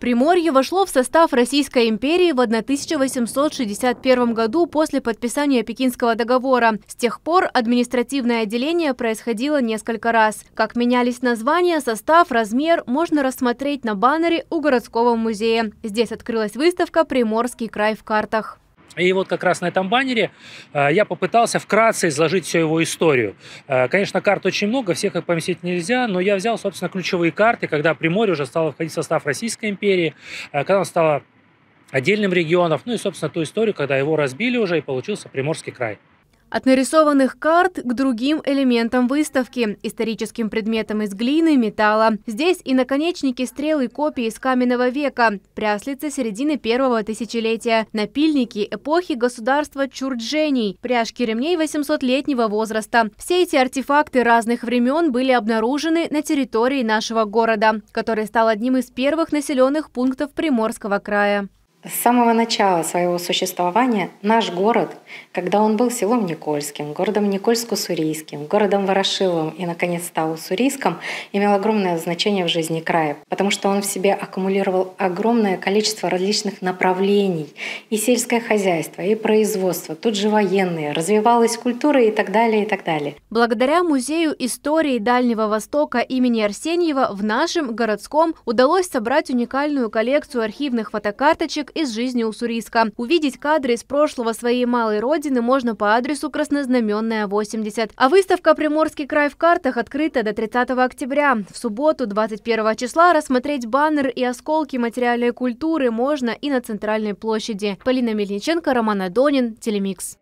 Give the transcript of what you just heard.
Приморье вошло в состав Российской империи в 1861 году после подписания Пекинского договора. С тех пор административное отделение происходило несколько раз. Как менялись названия, состав, размер можно рассмотреть на баннере у городского музея. Здесь открылась выставка «Приморский край в картах». И вот как раз на этом баннере э, я попытался вкратце изложить всю его историю. Э, конечно, карт очень много, всех их поместить нельзя, но я взял, собственно, ключевые карты, когда Приморье уже стало входить в состав Российской империи, э, когда он стало отдельным регионом, ну и, собственно, ту историю, когда его разбили уже и получился Приморский край. От нарисованных карт к другим элементам выставки – историческим предметам из глины, металла. Здесь и наконечники стрел и копии из каменного века, пряслица середины первого тысячелетия, напильники эпохи государства Чурджений, пряжки ремней 800-летнего возраста. Все эти артефакты разных времен были обнаружены на территории нашего города, который стал одним из первых населенных пунктов Приморского края. С самого начала своего существования наш город, когда он был селом Никольским, городом никольско Сурийским, городом Ворошиловым и, наконец, стал Уссурийском, имел огромное значение в жизни края, потому что он в себе аккумулировал огромное количество различных направлений — и сельское хозяйство, и производство, тут же военные, развивалась культура и так далее, и так далее. Благодаря Музею истории Дальнего Востока имени Арсеньева в нашем городском удалось собрать уникальную коллекцию архивных фотокарточек кусочек из жизни Уссурийска. Увидеть кадры из прошлого своей малой родины можно по адресу Краснознаменная, 80. А выставка «Приморский край в картах» открыта до 30 октября. В субботу, 21 числа, рассмотреть баннер и осколки материальной культуры можно и на Центральной площади. Полина Мельниченко, Роман Адонин, Телемикс.